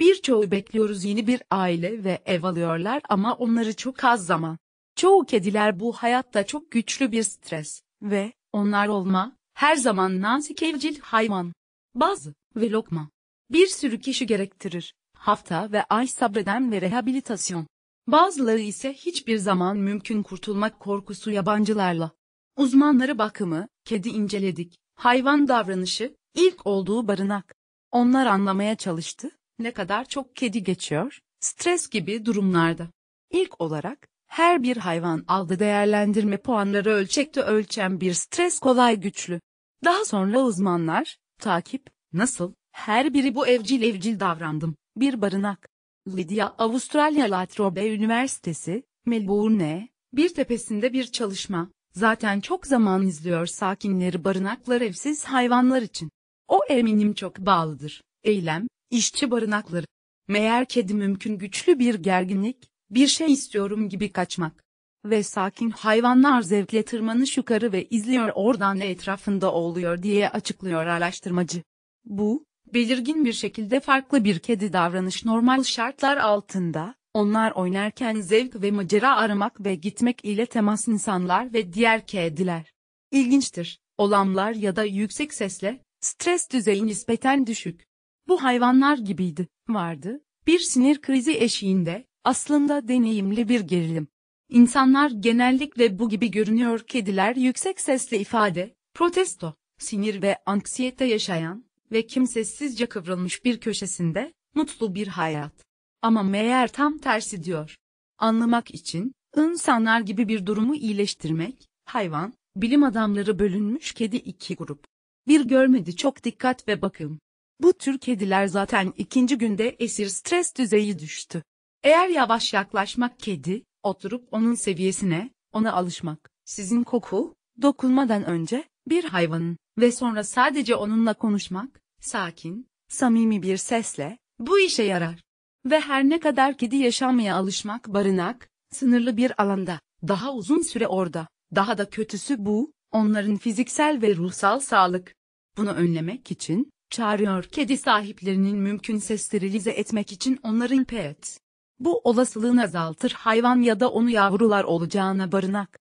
Birçoğu bekliyoruz yeni bir aile ve ev alıyorlar ama onları çok az zaman. Çoğu kediler bu hayatta çok güçlü bir stres ve onlar olma her zaman nazik evcil hayvan. Bazı ve lokma. Bir sürü kişi gerektirir. Hafta ve ay sabreden ve rehabilitasyon. Bazıları ise hiçbir zaman mümkün kurtulmak korkusu yabancılarla. Uzmanları bakımı, kedi inceledik, hayvan davranışı, ilk olduğu barınak. Onlar anlamaya çalıştı ne kadar çok kedi geçiyor, stres gibi durumlarda. İlk olarak, her bir hayvan aldı değerlendirme puanları ölçekte ölçen bir stres kolay güçlü. Daha sonra uzmanlar, takip, nasıl, her biri bu evcil evcil davrandım, bir barınak. Lydia Avustralya Latrobe Üniversitesi, Melbourne, bir tepesinde bir çalışma, zaten çok zaman izliyor sakinleri barınaklar evsiz hayvanlar için. O eminim çok bağlıdır. Eylem, İşçi barınakları. Meğer kedi mümkün güçlü bir gerginlik, bir şey istiyorum gibi kaçmak. Ve sakin hayvanlar zevkle tırmanış yukarı ve izliyor oradan ne etrafında oluyor diye açıklıyor araştırmacı. Bu, belirgin bir şekilde farklı bir kedi davranış normal şartlar altında, onlar oynarken zevk ve macera aramak ve gitmek ile temas insanlar ve diğer kediler. İlginçtir, olamlar ya da yüksek sesle, stres düzeyi nispeten düşük. Bu hayvanlar gibiydi, vardı, bir sinir krizi eşiğinde, aslında deneyimli bir gerilim. İnsanlar genellikle bu gibi görünüyor kediler yüksek sesle ifade, protesto, sinir ve anksiyete yaşayan ve kimsesizce kıvrılmış bir köşesinde, mutlu bir hayat. Ama meğer tam tersi diyor. Anlamak için, insanlar gibi bir durumu iyileştirmek, hayvan, bilim adamları bölünmüş kedi iki grup. Bir görmedi çok dikkat ve bakım. Bu tür kediler zaten ikinci günde esir stres düzeyi düştü. Eğer yavaş yaklaşmak kedi, oturup onun seviyesine, ona alışmak, sizin koku, dokunmadan önce, bir hayvanın ve sonra sadece onunla konuşmak, sakin, samimi bir sesle, bu işe yarar. Ve her ne kadar kedi yaşamaya alışmak barınak, sınırlı bir alanda, daha uzun süre orada, daha da kötüsü bu, onların fiziksel ve ruhsal sağlık. Bunu önlemek için, çağırıyor. Kedi sahiplerinin mümkünse sterilize etmek için onların pet. Bu olasılığını azaltır hayvan ya da onu yavrular olacağına barınak.